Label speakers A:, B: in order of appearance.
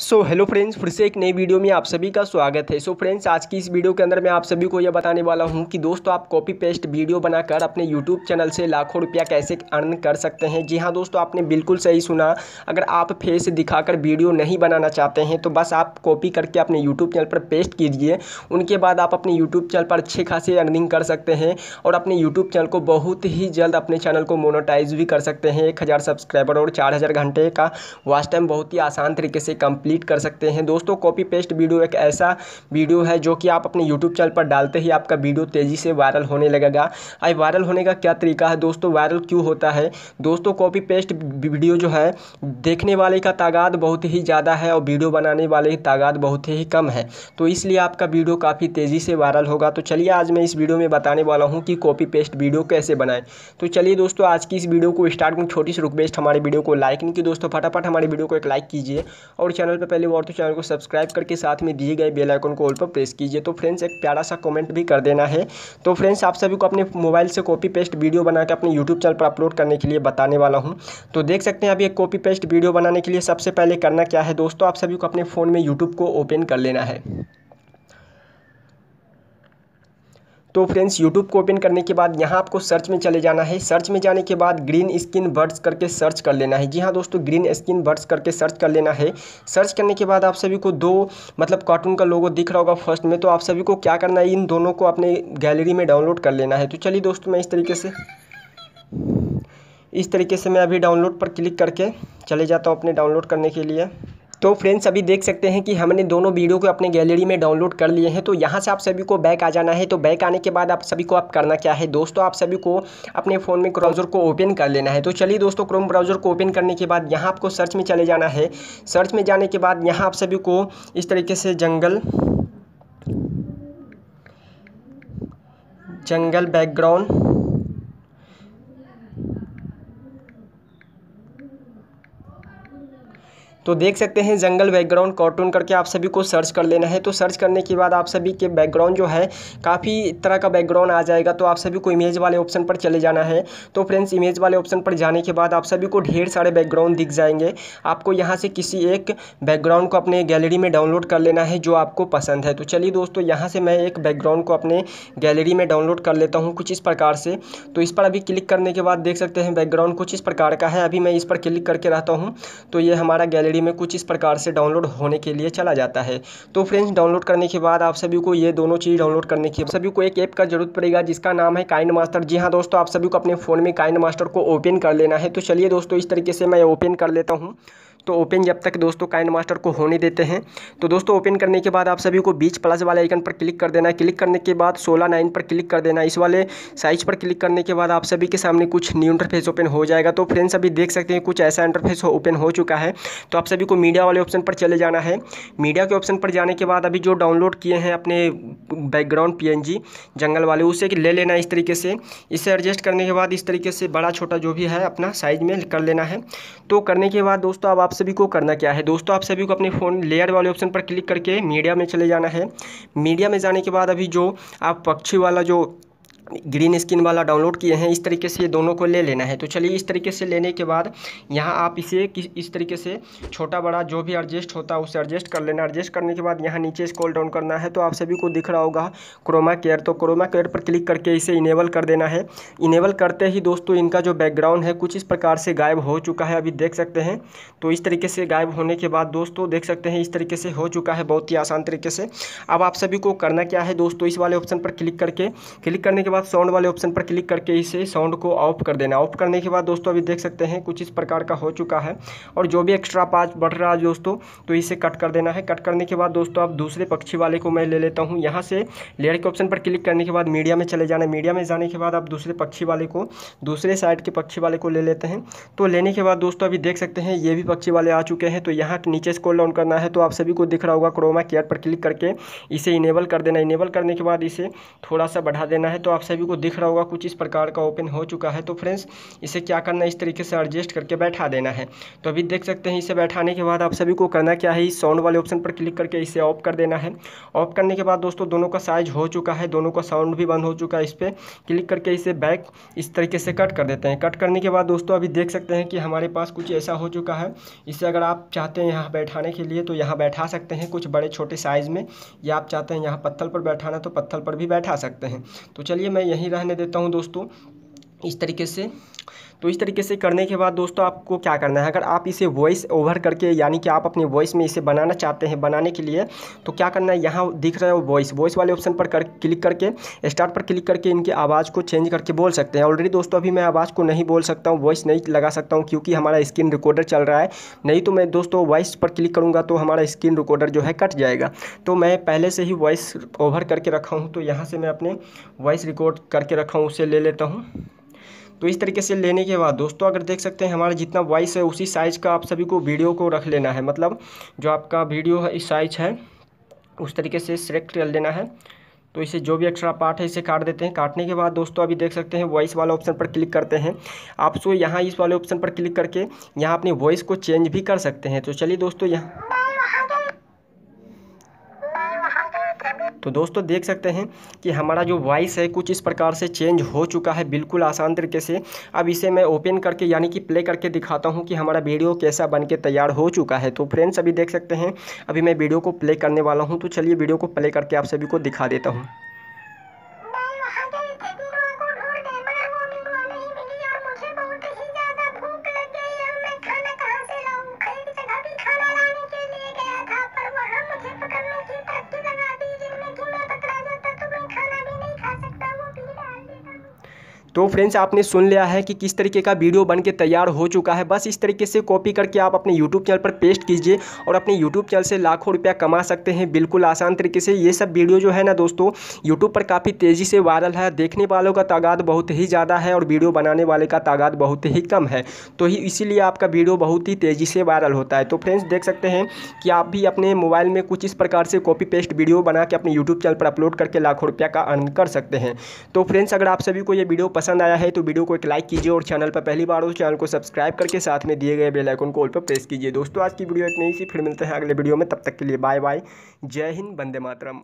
A: so hello friends फिर से एक नई वीडियो में आप सभी का स्वागत है सो so, फ्रेंड्स आज की इस वीडियो के अंदर मैं आप सभी को यह बताने वाला हूं कि दोस्तों आप कॉपी पेस्ट वीडियो बनाकर अपने यूट्यूब चैनल से लाखों रुपया कैसे अर्न कर सकते हैं जी हाँ दोस्तों आपने बिल्कुल सही सुना अगर आप फेस दिखाकर वीडियो नहीं बनाना चाहते हैं तो बस आप कॉपी करके अपने यूट्यूब चैनल पर पेस्ट कीजिए उनके बाद आप अपने यूट्यूब चैनल पर अच्छे खासे अर्निंग कर सकते हैं और अपने यूट्यूब चैनल को बहुत ही जल्द अपने चैनल को मोनोटाइज भी कर सकते हैं एक सब्सक्राइबर और चार घंटे का वास्ट टाइम बहुत ही आसान तरीके से कम्प्लीट कंप्लीट कर सकते हैं दोस्तों कॉपी पेस्ट वीडियो एक ऐसा वीडियो है जो कि आप अपने यूट्यूब चैनल पर डालते ही आपका वीडियो तेज़ी से वायरल होने लगेगा आई वायरल होने का क्या तरीका है दोस्तों वायरल क्यों होता है दोस्तों कॉपी पेस्ट वीडियो जो है देखने वाले का तादाद बहुत ही ज़्यादा है और वीडियो बनाने वाले की तादाद बहुत ही कम है तो इसलिए आपका वीडियो काफ़ी तेज़ी से वायरल होगा तो चलिए आज मैं इस वीडियो में बताने वाला हूँ कि कॉपी पेस्ट वीडियो कैसे बनाएं तो चलिए दोस्तों आज की इस वीडियो को स्टार्ट में छोटी सी रिक्वेस्ट हमारे वीडियो को लाइक नहीं की दोस्तों फटाफट हमारे वीडियो को एक लाइक कीजिए और चैनल पर पहले बार तो चैनल को सब्सक्राइब करके साथ में दिए गए बेल आइकन को ऑल पर प्रेस कीजिए तो फ्रेंड्स एक प्यारा सा कमेंट भी कर देना है तो फ्रेंड्स आप सभी को अपने मोबाइल से कॉपी पेस्ट वीडियो बना के अपने यूट्यूब चैनल पर अपलोड करने के लिए बताने वाला हूँ तो देख सकते हैं अभी एक कॉपी पेस्ट वीडियो बनाने के लिए सबसे पहले करना क्या है दोस्तों आप सभी को अपने फ़ोन में यूट्यूब को ओपन कर लेना है तो फ्रेंड्स यूट्यूब को ओपन करने के बाद यहाँ आपको सर्च में चले जाना है सर्च में जाने के बाद ग्रीन स्किन बर्ड्स करके सर्च कर लेना है जी हाँ दोस्तों ग्रीन स्किन बर्ड्स करके सर्च कर लेना है सर्च करने के बाद आप सभी को दो मतलब कार्टून का लोगो दिख रहा होगा फर्स्ट में तो आप सभी को क्या करना है इन दोनों को अपने गैलरी में डाउनलोड कर लेना है तो चलिए दोस्तों मैं इस तरीके से इस तरीके से मैं अभी डाउनलोड पर क्लिक करके चले जाता हूँ अपने डाउनलोड करने के लिए तो फ्रेंड्स अभी देख सकते हैं कि हमने दोनों वीडियो को अपने गैलरी में डाउनलोड कर लिए हैं तो यहाँ से आप सभी को बैक आ जाना है तो बैक आने के बाद आप सभी को आप करना क्या है दोस्तों आप सभी को अपने फ़ोन में ब्राउज़र को ओपन कर लेना है तो चलिए दोस्तों क्रोम ब्राउज़र को ओपन करने के बाद यहाँ आपको सर्च में चले जाना है सर्च में जाने के बाद यहाँ आप सभी को इस तरीके से जंगल जंगल बैकग्राउंड तो देख सकते हैं जंगल बैकग्राउंड कार्टून करके आप सभी को सर्च कर लेना है तो सर्च करने के बाद आप सभी के बैकग्राउंड जो है काफ़ी तरह का बैकग्राउंड आ जाएगा तो आप सभी को इमेज वाले ऑप्शन पर चले जाना है तो फ्रेंड्स इमेज वाले ऑप्शन पर जाने के बाद आप सभी को ढेर सारे बैकग्राउंड दिख जाएंगे आपको यहाँ से किसी एक बैकग्राउंड को अपने गैलरी में डाउनलोड कर लेना है जो आपको पसंद है तो चलिए दोस्तों यहाँ से मैं एक बैकग्राउंड को अपने गैलरी में डाउनलोड कर लेता हूँ कुछ इस प्रकार से तो इस पर अभी क्लिक करने के बाद देख सकते हैं बैकग्राउंड कुछ इस प्रकार का है अभी मैं इस पर क्लिक करके रहता हूँ तो ये हमारा गैलरी लाइब्रेरी में कुछ इस प्रकार से डाउनलोड होने के लिए चला जाता है तो फ्रेंड्स डाउनलोड करने के बाद आप सभी को ये दोनों चीज़ डाउनलोड करने के सभी को एक ऐप का जरूरत पड़ेगा जिसका नाम है काइंड मास्टर जी हाँ दोस्तों आप सभी को अपने फ़ोन में काइंड मास्टर को ओपन कर लेना है तो चलिए दोस्तों इस तरीके से मैं ओपन कर लेता हूँ तो ओपन जब तक दोस्तों काइंड मास्टर को होने देते हैं तो दोस्तों ओपन करने के बाद आप सभी को बीच प्लस वाले आइकन पर क्लिक कर देना है क्लिक करने के बाद सोलह नाइन पर क्लिक कर देना इस वाले साइज पर क्लिक करने के बाद आप सभी के सामने कुछ न्यू इंटरफेस ओपन हो जाएगा तो फ्रेंड्स अभी देख सकते हैं कुछ ऐसा इंटरफेस ओपन हो चुका है तो आप सभी को मीडिया वाले ऑप्शन पर चले जाना है मीडिया के ऑप्शन पर जाने के बाद अभी जो डाउनलोड किए हैं अपने बैकग्राउंड पी जंगल वाले उसे ले लेना इस तरीके से इसे एडजस्ट करने के बाद इस तरीके से बड़ा छोटा जो भी है अपना साइज में कर लेना है तो करने के बाद दोस्तों अब आप आप सभी को करना क्या है दोस्तों आप सभी को अपने फ़ोन लेयर वाले ऑप्शन पर क्लिक करके मीडिया में चले जाना है मीडिया में जाने के बाद अभी जो आप पक्षी वाला जो ग्रीन स्किन वाला डाउनलोड किए हैं इस तरीके से ये दोनों को ले लेना है तो चलिए इस तरीके से लेने के बाद यहाँ आप इसे किस इस तरीके से छोटा बड़ा जो भी एडजस्ट होता है उसे एडजस्ट कर लेना एडजस्ट करने के बाद यहाँ नीचे स्कॉल डाउन करना है तो आप सभी को दिख रहा होगा क्रोमा केयर तो क्रोमा केयर पर क्लिक करके इसे इनेबल कर देना है इनेबल करते ही दोस्तों इनका जो बैकग्राउंड है कुछ इस प्रकार से गायब हो चुका है अभी देख सकते हैं तो इस तरीके से गायब होने के बाद दोस्तों देख सकते हैं इस तरीके से हो चुका है बहुत ही आसान तरीके से अब आप सभी को करना क्या है दोस्तों इस वाले ऑप्शन पर क्लिक करके क्लिक करने के बाद बाद साउंड वाले ऑप्शन पर क्लिक करके इसे साउंड को ऑफ कर देना ऑफ करने के बाद दोस्तों अभी देख सकते हैं कुछ इस प्रकार का हो चुका है और जो भी एक्स्ट्रा पार्ट बढ़ रहा है दोस्तों तो इसे कट कर देना है कट करने के बाद दोस्तों आप दूसरे पक्षी वाले को मैं ले लेता हूँ यहाँ से लेयर के ऑप्शन पर क्लिक करने के बाद मीडिया में चले जाना मीडिया में जाने के बाद आप दूसरे पक्षी वाले को दूसरे साइड के पक्षी वाले को ले लेते हैं तो लेने के बाद दोस्तों अभी देख सकते हैं ये भी पक्षी वाले आ चुके हैं तो यहाँ नीचे स्कोल डाउन करना है तो आप सभी को दिख रहा होगा क्रोमा केयर पर क्लिक करके इसे इनेबल कर देना इनेबल करने के बाद इसे थोड़ा सा बढ़ा देना है तो आप सभी को दिख रहा होगा कुछ इस प्रकार का ओपन हो चुका है तो फ्रेंड्स इसे क्या करना है इस तरीके से एडजस्ट करके बैठा देना है तो अभी देख सकते हैं इसे बैठाने के बाद आप सभी को करना क्या है इस साउंड वाले ऑप्शन पर क्लिक करके इसे ऑफ कर देना है ऑफ करने के बाद दोस्तों दोनों का साइज हो चुका है दोनों का साउंड भी बंद हो चुका है इस पर क्लिक करके इसे बैक इस तरीके से कट कर देते हैं कट करने के बाद दोस्तों अभी देख सकते हैं कि हमारे पास कुछ ऐसा हो चुका है इसे अगर आप चाहते हैं यहाँ बैठाने के लिए तो यहाँ बैठा सकते हैं कुछ बड़े छोटे साइज़ में या आप चाहते हैं यहाँ पत्थर पर बैठाना तो पत्थर पर भी बैठा सकते हैं तो चलिए मैं मैं यहीं रहने देता हूँ दोस्तों इस तरीके से तो इस तरीके से करने के बाद दोस्तों आपको क्या करना है अगर आप इसे वॉइस ओवर करके यानी कि आप अपने वॉइस में इसे बनाना चाहते हैं बनाने के लिए तो क्या करना है यहाँ दिख रहा है वो वॉइस वॉइस वाले ऑप्शन पर कर क्लिक करके स्टार्ट पर क्लिक करके इनकी आवाज़ को चेंज करके बोल सकते हैं ऑलरेडी दोस्तों अभी मैं आवाज़ को नहीं बोल सकता हूँ वॉइस नहीं लगा सकता हूँ क्योंकि हमारा स्क्रीन रिकॉर्डर चल रहा है नहीं तो मैं दोस्तों वॉइस पर क्लिक करूँगा तो हमारा स्क्रीन रिकॉर्डर जो है कट जाएगा तो मैं पहले से ही वॉइस ओवर करके रखा हूँ तो यहाँ से मैं अपने वॉइस रिकॉर्ड करके रखा हूँ उसे ले लेता हूँ तो इस तरीके से लेने के बाद दोस्तों अगर देख सकते हैं हमारा जितना वॉइस है उसी साइज़ का आप सभी को वीडियो को रख लेना है मतलब जो आपका वीडियो है इस साइज है उस तरीके से सिलेक्ट कर लेना है तो इसे जो भी एक्स्ट्रा पार्ट है इसे काट देते हैं काटने के बाद दोस्तों अभी देख सकते हैं वॉइस वाला ऑप्शन पर क्लिक करते हैं आप सो यहाँ इस वाले ऑप्शन पर क्लिक करके यहाँ अपनी वॉइस को चेंज भी कर सकते हैं तो चलिए दोस्तों यहाँ तो दोस्तों देख सकते हैं कि हमारा जो वॉइस है कुछ इस प्रकार से चेंज हो चुका है बिल्कुल आसान तरीके से अब इसे मैं ओपन करके यानी कि प्ले करके दिखाता हूँ कि हमारा वीडियो कैसा बन के तैयार हो चुका है तो फ्रेंड्स अभी देख सकते हैं अभी मैं वीडियो को प्ले करने वाला हूँ तो चलिए वीडियो को प्ले करके आप सभी को दिखा देता हूँ तो फ्रेंड्स आपने सुन लिया है कि किस तरीके का वीडियो बन के तैयार हो चुका है बस इस तरीके से कॉपी करके आप अपने यूट्यूब चैनल पर पेस्ट कीजिए और अपने यूट्यूब चैनल से लाखों रुपया कमा सकते हैं बिल्कुल आसान तरीके से ये सब वीडियो जो है ना दोस्तों यूट्यूब पर काफ़ी तेज़ी से वायरल है देखने वालों का तादाद बहुत ही ज़्यादा है और वीडियो बनाने वाले का तादाद बहुत ही कम है तो ही इसीलिए आपका वीडियो बहुत ही तेज़ी से वायरल होता है तो फ्रेंड्स देख सकते हैं कि आप भी अपने मोबाइल में कुछ इस प्रकार से कॉपी पेस्ट वीडियो बना के अपने यूट्यूब चैनल पर अपलोड करके लाखों रुपया का अर्न कर सकते हैं तो फ्रेंड्स अगर आप सभी को ये वीडियो पसंद आया है तो वीडियो को एक लाइक कीजिए और चैनल पर पहली बार उस तो चैनल को सब्सक्राइब करके साथ में दिए गए बेलाइकन को ऑल पर प्रेस कीजिए दोस्तों आज की वीडियो इतनी सी फिर मिलते हैं अगले वीडियो में तब तक के लिए बाय बाय जय हिंद वंदे मातरम